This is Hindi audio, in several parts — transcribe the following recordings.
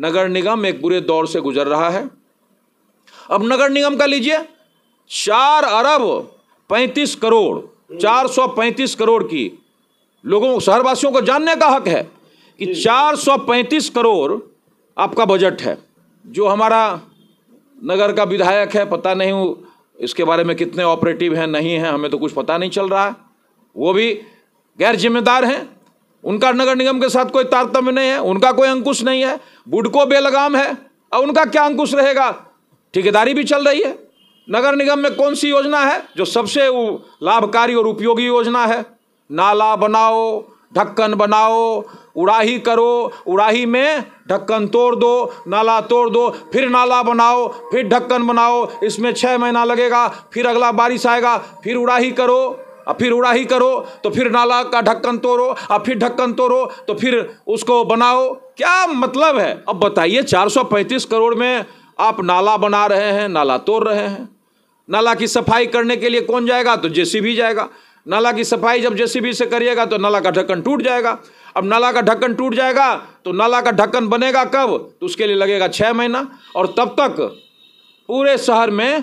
नगर निगम एक बुरे दौर से गुजर रहा है अब नगर निगम का लीजिए चार अरब पैंतीस करोड़ चार सौ पैंतीस करोड़ की लोगों शहरवासियों को जानने का हक है कि चार सौ पैंतीस करोड़ आपका बजट है जो हमारा नगर का विधायक है पता नहीं इसके बारे में कितने ऑपरेटिव हैं नहीं हैं हमें तो कुछ पता नहीं चल रहा है वो भी गैर जिम्मेदार हैं उनका नगर निगम के साथ कोई तारतम्य नहीं है उनका कोई अंकुश नहीं है बुडको बेलगाम है और उनका क्या अंकुश रहेगा ठेकेदारी भी चल रही है नगर निगम में कौन सी योजना है जो सबसे लाभकारी और उपयोगी योजना है नाला बनाओ ढक्कन बनाओ उड़ाही करो उड़ाही में ढक्कन तोड़ दो नाला तोड़ दो फिर नाला बनाओ फिर ढक्कन बनाओ इसमें छः महीना लगेगा फिर अगला बारिश आएगा फिर उड़ाही करो अब फिर उड़ाही करो तो फिर नाला का ढक्कन तोड़ो अब फिर ढक्कन तोड़ो तो फिर उसको बनाओ क्या मतलब है अब बताइए 435 करोड़ में आप नाला बना रहे हैं नाला तोड़ रहे हैं नाला की सफाई करने के लिए कौन जाएगा तो जेसीबी जाएगा नाला की सफाई जब जेसीबी से करिएगा तो नाला का ढक्कन टूट जाएगा अब नाला का ढक्कन टूट जाएगा तो नाला का ढक्कन बनेगा कब तो उसके लिए लगेगा छः महीना और तब तक पूरे शहर में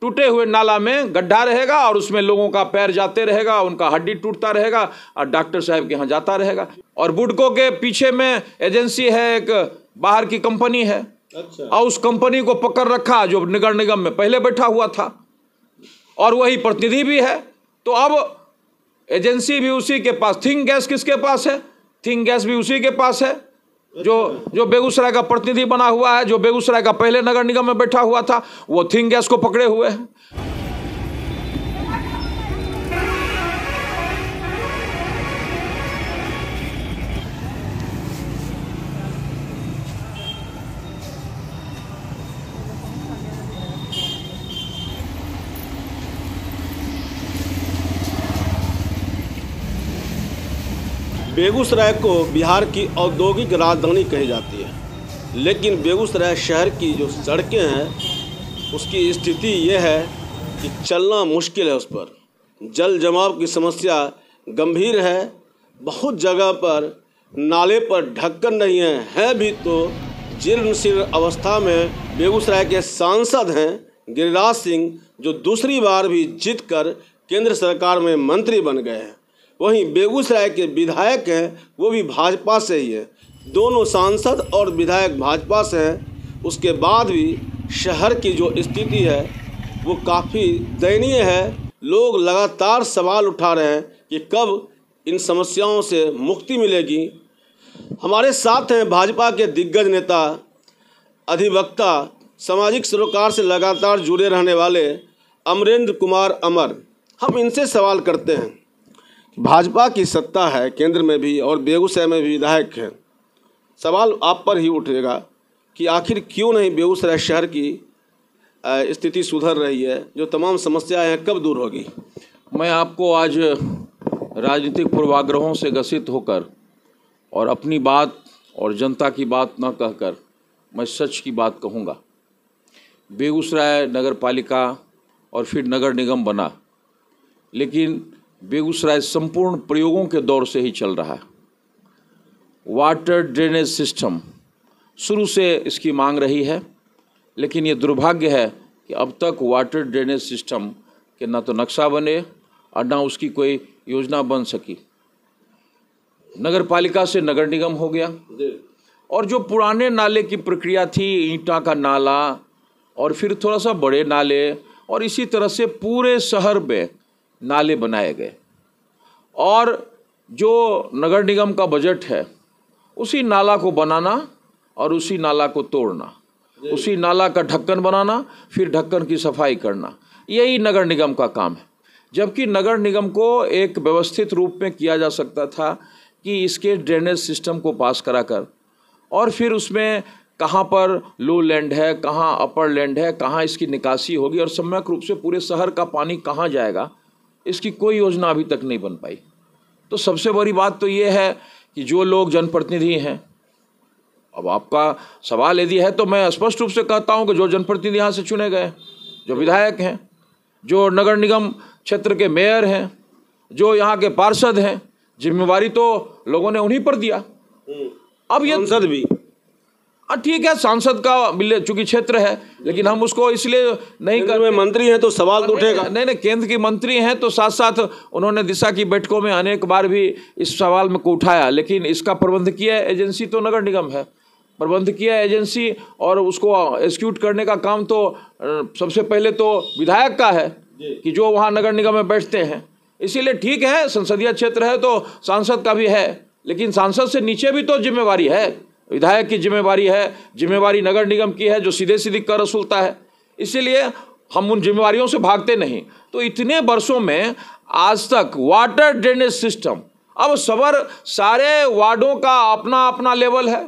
टूटे हुए नाला में गड्ढा रहेगा और उसमें लोगों का पैर जाते रहेगा उनका हड्डी टूटता रहेगा और डॉक्टर साहब के यहाँ जाता रहेगा और बुडको के पीछे में एजेंसी है एक बाहर की कंपनी है अच्छा। और उस कंपनी को पकड़ रखा जो नगर निगम में पहले बैठा हुआ था और वही प्रतिनिधि भी है तो अब एजेंसी भी उसी के पास थिंग गैस किसके पास है थिंग गैस भी उसी के पास है जो जो बेगूसराय का प्रतिनिधि बना हुआ है जो बेगूसराय का पहले नगर निगम में बैठा हुआ था वो थिंग गैस को पकड़े हुए हैं बेगूसराय को बिहार की औद्योगिक राजधानी कही जाती है लेकिन बेगूसराय शहर की जो सड़कें हैं उसकी स्थिति यह है कि चलना मुश्किल है उस पर जल जमाव की समस्या गंभीर है बहुत जगह पर नाले पर ढक्कन नहीं है है भी तो शीर्ण अवस्था में बेगूसराय के सांसद हैं गिरिराज सिंह जो दूसरी बार भी जीत कर केंद्र सरकार में मंत्री बन गए हैं वहीं बेगूसराय के विधायक हैं वो भी भाजपा से ही हैं दोनों सांसद और विधायक भाजपा से हैं उसके बाद भी शहर की जो स्थिति है वो काफ़ी दयनीय है लोग लगातार सवाल उठा रहे हैं कि कब इन समस्याओं से मुक्ति मिलेगी हमारे साथ हैं भाजपा के दिग्गज नेता अधिवक्ता सामाजिक सरोकार से लगातार जुड़े रहने वाले अमरेंद्र कुमार अमर हम इनसे सवाल करते हैं भाजपा की सत्ता है केंद्र में भी और बेगूसराय में भी विधायक हैं सवाल आप पर ही उठेगा कि आखिर क्यों नहीं बेगूसराय शहर की स्थिति सुधर रही है जो तमाम समस्याएं हैं कब दूर होगी मैं आपको आज राजनीतिक पूर्वाग्रहों से ग्रसित होकर और अपनी बात और जनता की बात न कहकर मैं सच की बात कहूँगा बेगूसराय नगर पालिका और फिर नगर निगम बना लेकिन बेगूसराय संपूर्ण प्रयोगों के दौर से ही चल रहा है वाटर ड्रेनेज सिस्टम शुरू से इसकी मांग रही है लेकिन ये दुर्भाग्य है कि अब तक वाटर ड्रेनेज सिस्टम के ना तो नक्शा बने और ना उसकी कोई योजना बन सकी नगर पालिका से नगर निगम हो गया और जो पुराने नाले की प्रक्रिया थी ईंटा का नाला और फिर थोड़ा सा बड़े नाले और इसी तरह से पूरे शहर में नाले बनाए गए और जो नगर निगम का बजट है उसी नाला को बनाना और उसी नाला को तोड़ना उसी नाला का ढक्कन बनाना फिर ढक्कन की सफाई करना यही नगर निगम का काम है जबकि नगर निगम को एक व्यवस्थित रूप में किया जा सकता था कि इसके ड्रेनेज सिस्टम को पास करा कर और फिर उसमें कहाँ पर लो लैंड है कहाँ अपर लैंड है कहाँ इसकी निकासी होगी और सम्यक रूप से पूरे शहर का पानी कहाँ जाएगा इसकी कोई योजना अभी तक नहीं बन पाई तो सबसे बड़ी बात तो ये है कि जो लोग जनप्रतिनिधि हैं अब आपका सवाल यदि है तो मैं स्पष्ट रूप से कहता हूँ कि जो जनप्रतिनिधि यहाँ से चुने गए जो विधायक हैं जो नगर निगम क्षेत्र के मेयर हैं जो यहाँ के पार्षद हैं जिम्मेवारी तो लोगों ने उन्हीं पर दिया हम्म। अब ये सद भी हाँ ठीक है सांसद का मिले चूंकि क्षेत्र है लेकिन हम उसको इसलिए नहीं कर रहे मंत्री हैं तो सवाल तो उठेगा नहीं नहीं केंद्र की मंत्री हैं तो साथ साथ उन्होंने दिशा की बैठकों में अनेक बार भी इस सवाल में को उठाया लेकिन इसका प्रबंधकीय एजेंसी तो नगर निगम है प्रबंधकीय एजेंसी और उसको एक्सक्यूट करने का काम तो सबसे पहले तो विधायक का है कि जो वहाँ नगर निगम में बैठते हैं इसीलिए ठीक है संसदीय क्षेत्र है तो सांसद का भी है लेकिन सांसद से नीचे भी तो जिम्मेवारी है विधायक की जिम्मेवारी है जिम्मेवारी नगर निगम की है जो सीधे सीधे कर वसूलता है इसीलिए हम उन जिम्मेवारियों से भागते नहीं तो इतने वर्षों में आज तक वाटर ड्रेनेज सिस्टम अब सबर सारे वार्डों का अपना अपना लेवल है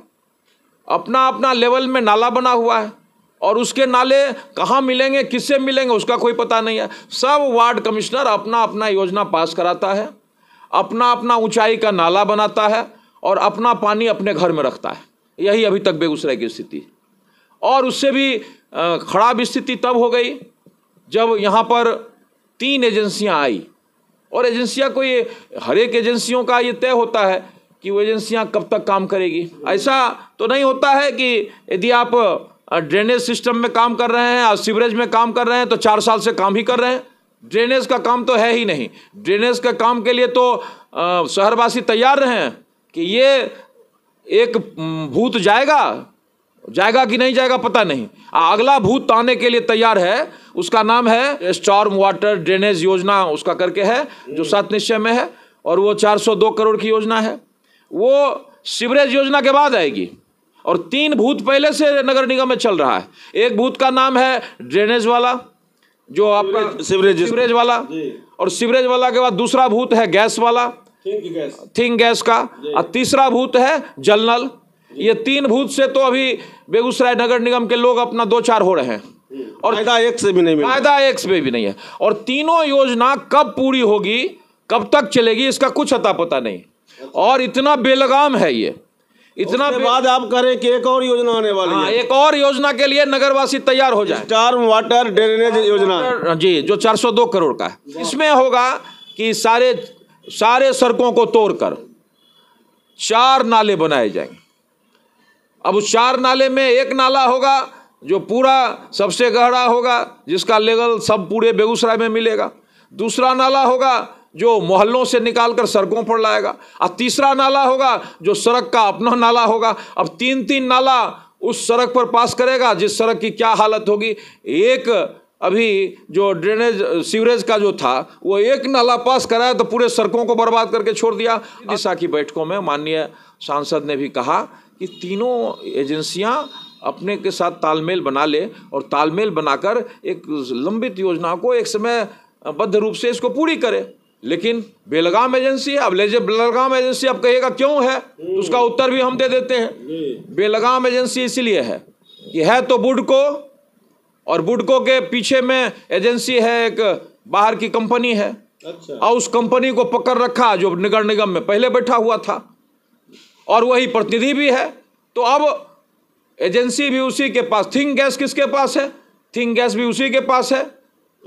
अपना अपना लेवल में नाला बना हुआ है और उसके नाले कहाँ मिलेंगे किससे मिलेंगे उसका कोई पता नहीं है सब वार्ड कमिश्नर अपना अपना योजना पास कराता है अपना अपना ऊंचाई का नाला बनाता है और अपना पानी अपने घर में रखता है यही अभी तक बेगूसराय की स्थिति और उससे भी खराब स्थिति तब हो गई जब यहाँ पर तीन एजेंसियाँ आई और एजेंसियाँ को ये हर एक एजेंसियों का ये तय होता है कि वो एजेंसियाँ कब तक काम करेगी ऐसा तो नहीं होता है कि यदि आप ड्रेनेज सिस्टम में काम कर रहे हैं और सीवरेज में काम कर रहे हैं तो चार साल से काम ही कर रहे हैं ड्रेनेज का काम तो है ही नहीं ड्रेनेज का काम के लिए तो शहरवासी तैयार रहे हैं कि ये एक भूत जाएगा जाएगा कि नहीं जाएगा पता नहीं अगला भूत आने के लिए तैयार है उसका नाम है स्टॉर्म वाटर ड्रेनेज योजना उसका करके है जो सात निश्चय में है और वो 402 करोड़ की योजना है वो सीवरेज योजना के बाद आएगी और तीन भूत पहले से नगर निगम में चल रहा है एक भूत का नाम है ड्रेनेज वाला जो आपका सिवरेज सीवरेज वाला और सीवरेज वाला के बाद दूसरा भूत है गैस वाला थिंक गैस का और तीसरा भूत है जलनल ये तीन भूत से तो अभी बेगूसराय नगर निगम के लोग अपना दो चार हो रहे हैं और फायदा एक से भी नहीं फायदा एक से भी नहीं है और तीनों योजना कब पूरी होगी कब तक चलेगी इसका कुछ अता पता नहीं और इतना बेलगाम है ये इतना बाद आप करें कि एक और योजना आने वाली आ, हाँ, है एक और योजना के लिए नगरवासी तैयार हो जाए स्टार वाटर ड्रेनेज योजना हाँ जी जो 402 करोड़ का है इसमें होगा कि सारे सारे सड़कों को तोड़कर चार नाले बनाए जाएंगे अब उस चार नाले में एक नाला होगा जो पूरा सबसे गहरा होगा जिसका लेवल सब पूरे बेगूसराय में मिलेगा दूसरा नाला होगा जो मोहल्लों से निकालकर सड़कों पर लाएगा और तीसरा नाला होगा जो सड़क का अपना नाला होगा अब तीन तीन नाला उस सड़क पर पास करेगा जिस सड़क की क्या हालत होगी एक अभी जो ड्रेनेज सीवरेज का जो था वो एक नाला पास कराया तो पूरे सड़कों को बर्बाद करके छोड़ दिया दिशा की बैठकों में माननीय सांसद ने भी कहा कि तीनों एजेंसियां अपने के साथ तालमेल बना ले और तालमेल बनाकर एक लंबित योजना को एक समय बद्ध रूप से इसको पूरी करे लेकिन बेलगाम एजेंसी है अब लेजे बेलगाम एजेंसी अब कहेगा क्यों है तो उसका उत्तर भी हम दे देते हैं बेलगाम एजेंसी इसीलिए है कि है तो बुड को और बुडको के पीछे में एजेंसी है एक बाहर की कंपनी है अच्छा। और उस कंपनी को पकड़ रखा जो नगर निगम में पहले बैठा हुआ था और वही प्रतिनिधि भी है तो अब एजेंसी भी उसी के पास थिंग गैस किसके पास है थिंग गैस भी उसी के पास है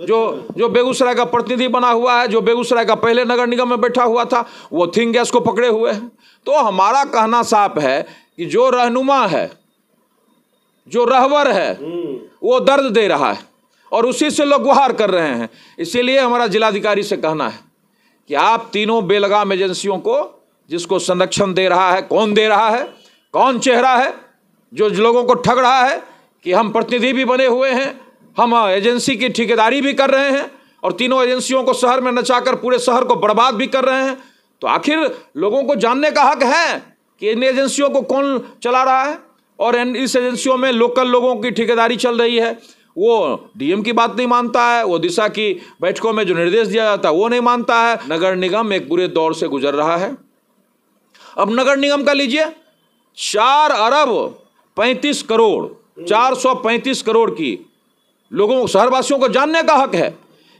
जो अच्छा। जो बेगूसराय का प्रतिनिधि बना हुआ है जो बेगूसराय का पहले नगर निगम में बैठा हुआ था वो थिंग गैस को पकड़े हुए हैं तो हमारा कहना साफ है कि जो रहनुमा है जो रहवर है हम्म। वो दर्द दे रहा है और उसी से लोग गुहार कर रहे हैं इसीलिए हमारा जिलाधिकारी से कहना है कि आप तीनों बेलगाम एजेंसियों को जिसको संरक्षण दे रहा है कौन दे रहा है कौन चेहरा है जो लोगों को ठग रहा है कि हम प्रतिनिधि भी बने हुए हैं हम एजेंसी की ठेकेदारी भी कर रहे हैं और तीनों एजेंसियों को शहर में नचाकर पूरे शहर को बर्बाद भी कर रहे हैं तो आखिर लोगों को जानने का हक है कि इन एजेंसियों को कौन चला रहा है और इस एजेंसियों में लोकल लोगों की ठेकेदारी चल रही है वो डीएम की बात नहीं मानता है वो दिशा की बैठकों में जो निर्देश दिया जाता है वो नहीं मानता है नगर निगम एक बुरे दौर से गुजर रहा है अब नगर निगम का लीजिए चार अरब पैंतीस करोड़ चार सौ पैंतीस करोड़ की लोगों शहरवासियों को जानने का हक है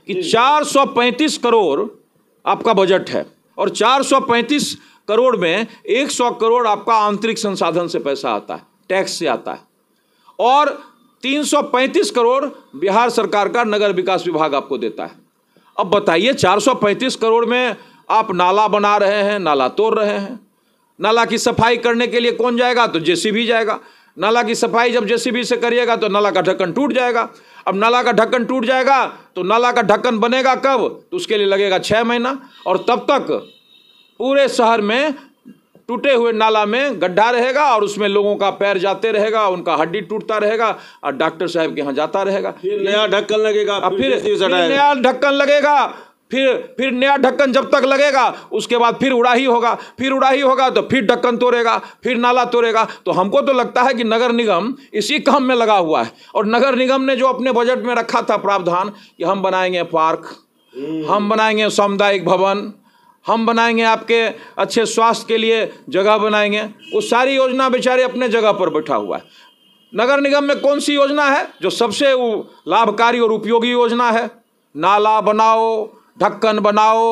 कि चार सौ पैंतीस करोड़ आपका बजट है और चार सौ पैंतीस करोड़ में एक सौ करोड़ आपका आंतरिक संसाधन से पैसा आता है टैक्स से आता है और 335 करोड़ बिहार सरकार का नगर विकास विभाग आपको देता है अब बताइए 435 करोड़ में आप नाला बना रहे हैं नाला तोड़ रहे हैं नाला की सफाई करने के लिए कौन जाएगा तो जेसीबी जाएगा नाला की सफाई जब जेसीबी से करिएगा तो नाला का ढक्कन टूट जाएगा अब नाला का ढक्कन टूट जाएगा तो नाला का ढक्कन बनेगा कब तो उसके लिए लगेगा छः महीना और तब तक पूरे शहर में टूटे हुए नाला में गड्ढा रहेगा और उसमें लोगों का पैर जाते रहेगा उनका हड्डी टूटता रहेगा और डॉक्टर साहब के यहाँ जाता रहेगा नया ढक्कन लगेगा फिर, फिर नया ढक्कन लगेगा फिर फिर नया ढक्कन जब तक लगेगा उसके बाद फिर उड़ाही होगा फिर उड़ाही होगा तो फिर ढक्कन तोड़ेगा फिर नाला तोड़ेगा तो हमको तो लगता है कि नगर निगम इसी काम में लगा हुआ है और नगर निगम ने जो अपने बजट में रखा था प्रावधान कि हम बनाएंगे पार्क हम्म। हम बनाएंगे सामुदायिक भवन हम बनाएंगे आपके अच्छे स्वास्थ्य के लिए जगह बनाएंगे वो सारी योजना बेचारे अपने जगह पर बैठा हुआ है नगर निगम में कौन सी योजना है जो सबसे लाभकारी और उपयोगी योजना है नाला बनाओ ढक्कन बनाओ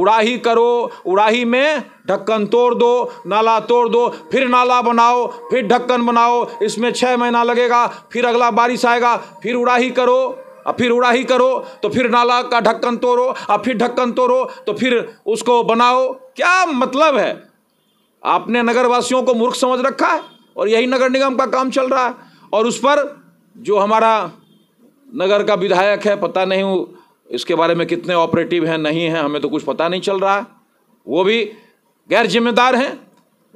उड़ाही करो उड़ाही में ढक्कन तोड़ दो नाला तोड़ दो फिर नाला बनाओ फिर ढक्कन बनाओ इसमें छः महीना लगेगा फिर अगला बारिश आएगा फिर उड़ाही करो अब फिर उड़ाही करो तो फिर नाला का ढक्कन तोड़ो अब फिर ढक्कन तोड़ो तो फिर उसको बनाओ क्या मतलब है आपने नगरवासियों को मूर्ख समझ रखा है और यही नगर निगम का काम चल रहा है और उस पर जो हमारा नगर का विधायक है पता नहीं इसके बारे में कितने ऑपरेटिव हैं नहीं हैं हमें तो कुछ पता नहीं चल रहा है वो भी गैर जिम्मेदार हैं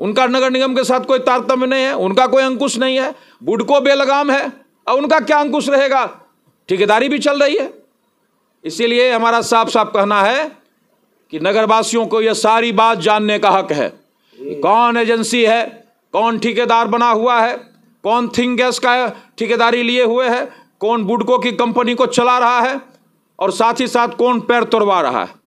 उनका नगर निगम के साथ कोई तारतम्य नहीं है उनका कोई अंकुश नहीं है बुडको बेलगाम है और उनका क्या अंकुश रहेगा ठेकेदारी भी चल रही है इसीलिए हमारा साफ साफ कहना है कि नगरवासियों को यह सारी बात जानने का हक है कौन एजेंसी है कौन ठेकेदार बना हुआ है कौन थिंग गैस का ठेकेदारी लिए हुए है कौन बुडको की कंपनी को चला रहा है और साथ ही साथ कौन पैर तोड़वा रहा है